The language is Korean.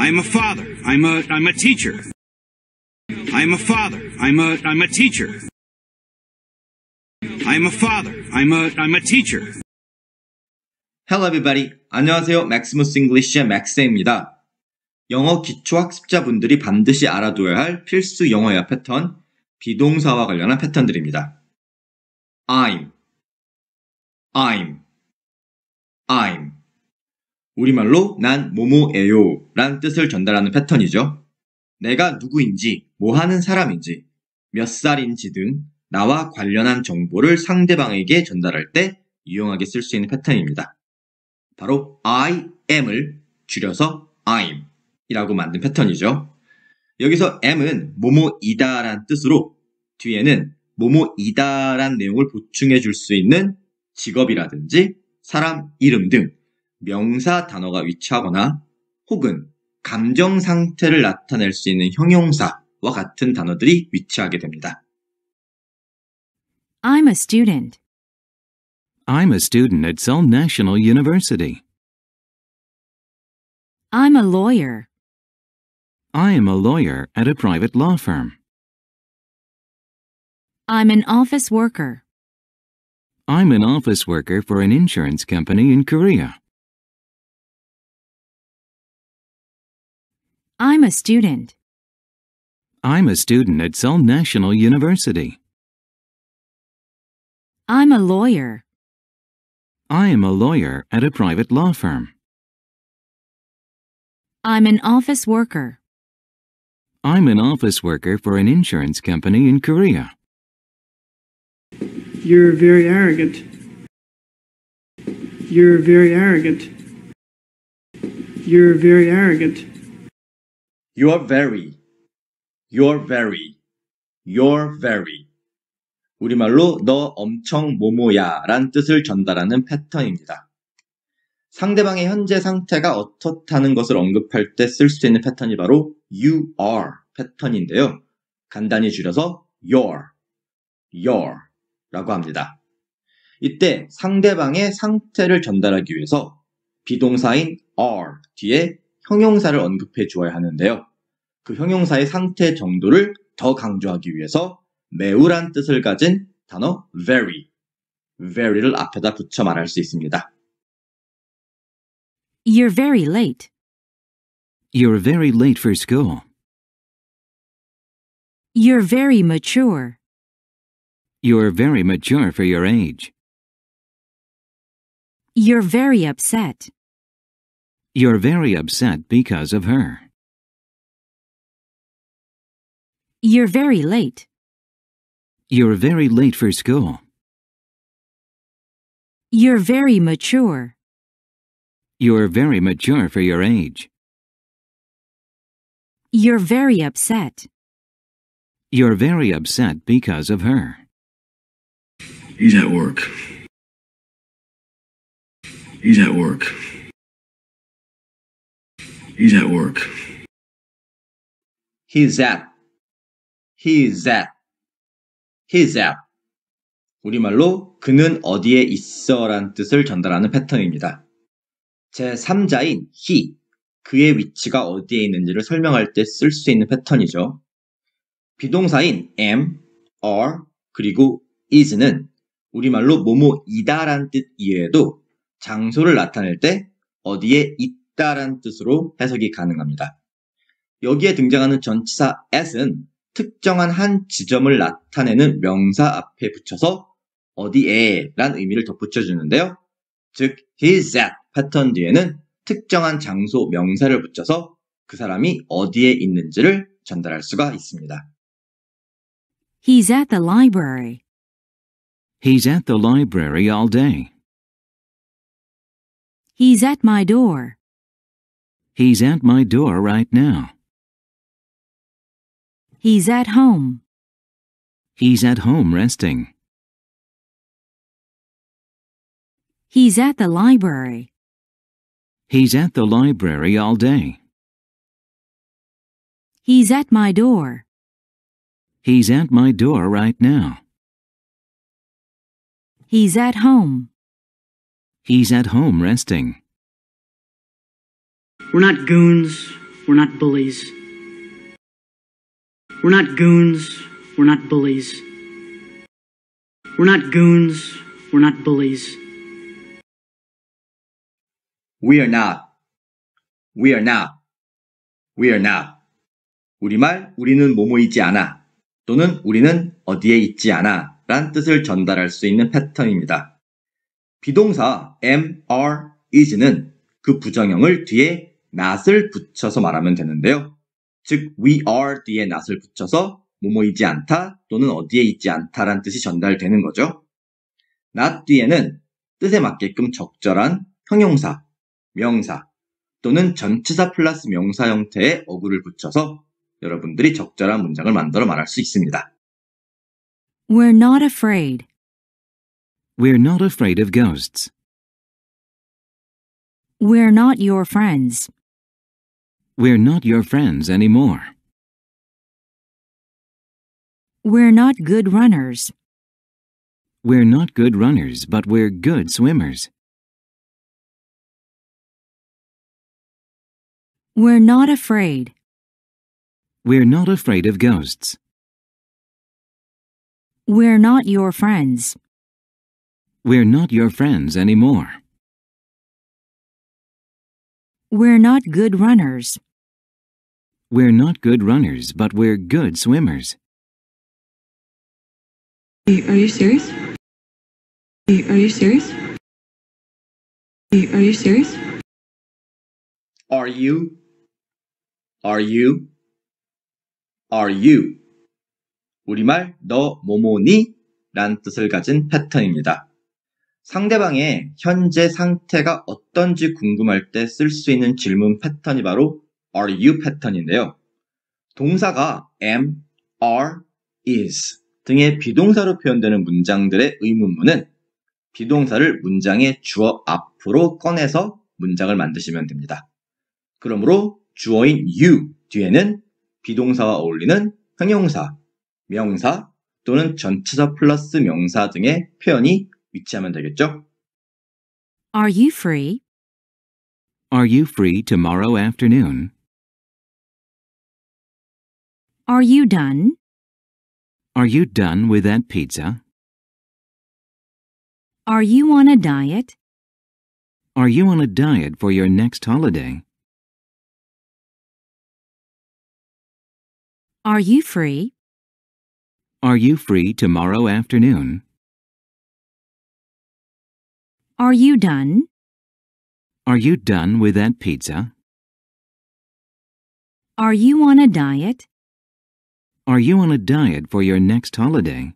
I am a father. I'm a I'm a teacher. I am a father. I'm a I'm a teacher. I am a father. I'm a I'm a teacher. Hello everybody. 안녕하세요. 맥스무스 잉글리시의 맥스입니다. 영어 기초 학습자분들이 반드시 알아둬야 할 필수 영어야 패턴 비동사와 관련한 패턴들입니다. I'm I'm I'm 우리말로 난 모모예요 라는 뜻을 전달하는 패턴이죠. 내가 누구인지, 뭐 하는 사람인지, 몇 살인지 등 나와 관련한 정보를 상대방에게 전달할 때 유용하게 쓸 수 있는 패턴입니다. 바로 I am을 줄여서 I'm 이라고 만든 패턴이죠. 여기서 am은 모모이다 라는 뜻으로 뒤에는 모모이다 라는 내용을 보충해 줄 수 있는 직업이라든지 사람 이름 등 명사 단어가 위치하거나 혹은 감정 상태를 나타낼 수 있는 형용사와 같은 단어들이 위치하게 됩니다. I'm a student. I'm a student at Seoul National University. I'm a lawyer. I am a lawyer at a private law firm. I'm an office worker. I'm an office worker for an insurance company in Korea. I'm a student. I'm a student at Seoul National University. I'm a lawyer. I am a lawyer at a private law firm. I'm an office worker. I'm an office worker for an insurance company in Korea. You're very arrogant. You're very arrogant. You're very arrogant. You're very, you're very, you're very. 우리말로 너 엄청 모모야 라는 뜻을 전달하는 패턴입니다. 상대방의 현재 상태가 어떻다는 것을 언급할 때 쓸 수 있는 패턴이 바로 you are 패턴인데요. 간단히 줄여서 your, your 라고 합니다. 이때 상대방의 상태를 전달하기 위해서 비동사인 are 뒤에 형용사를 언급해 주어야 하는데요. 그 형용사의 상태 정도를 더 강조하기 위해서 매우란 뜻을 가진 단어 very, very를 앞에다 붙여 말할 수 있습니다. You're very late. You're very late for school. You're very mature. You're very mature for your age. You're very upset. You're very upset because of her. You're very late. You're very late for school. You're very mature. You're very mature for your age. You're very upset. You're very upset because of her. He's at work. He's at work. He's at work. He's at. He's at. He's at. 우리말로 그는 어디에 있어 라는 뜻을 전달하는 패턴입니다. 제3자인 he, 그의 위치가 어디에 있는지를 설명할 때 쓸 수 있는 패턴이죠. 비동사인 am, are, 그리고 is는 우리말로 뭐뭐이다란 뜻 이외에도 장소를 나타낼 때 어디에 있 있다라는 뜻으로 해석이 가능합니다. 여기에 등장하는 전치사 at은 특정한 한 지점을 나타내는 명사 앞에 붙여서 어디에 라는 의미를 덧붙여 주는데요. 즉 he's at 패턴 뒤에는 특정한 장소 명사를 붙여서 그 사람이 어디에 있는지를 전달할 수가 있습니다. He's at the library. He's at the library all day. He's at my door. He's at my door right now. He's at home. He's at home resting. He's at the library. He's at the library all day. He's at my door. He's at my door right now. He's at home. He's at home resting. We're not goons. We're not bullies. We're not goons. We're not bullies. We're not goons. We're not bullies. We are not. We are not. We are not. 우리말 우리는 뭐뭐 있지 않아 또는 우리는 어디에 있지 않아 란 뜻을 전달할 수 있는 패턴입니다. 비동사 am, are, is는 그 부정형을 뒤에 not을 붙여서 말하면 되는데요. 즉, we are 뒤에 not을 붙여서 뭐뭐이지 않다 또는 어디에 있지 않다라는 뜻이 전달되는 거죠. not 뒤에는 뜻에 맞게끔 적절한 형용사, 명사 또는 전치사 플러스 명사 형태의 어구를 붙여서 여러분들이 적절한 문장을 만들어 말할 수 있습니다. We're not afraid. We're not afraid of ghosts. We're not your friends. We're not your friends anymore. We're not good runners. We're not good runners, but we're good swimmers. We're not afraid. We're not afraid of ghosts. We're not your friends. We're not your friends anymore. We're not good runners. We're not good runners, but we're good swimmers. Hey, are you serious? Hey, are you serious? Hey, are you serious? Are you? Are you? Are you? 우리말 너 뭐뭐니? 란 뜻을 가진 패턴입니다. 상대방의 현재 상태가 어떤지 궁금할 때 쓸 수 있는 질문 패턴이 바로 a RU e y o 패턴인데요. 동사가 am, are, is 등의 비동사로 표현되는 문장들의 의문문은 비동사를 문장의 주어 앞으로 꺼내서 문장을 만드시면 됩니다. 그러므로 주어인 you 뒤에는 비동사와 어울리는 형용사, 명사 또는 전체사 플러스 명사 등의 표현이 위치하면 되겠죠? Are you free? Are you free tomorrow afternoon? Are you done? Are you done with that pizza? Are you on a diet? Are you on a diet for your next holiday? Are you free? Are you free tomorrow afternoon? Are you done? Are you done with that pizza? Are you on a diet? Are you on a diet for your next holiday?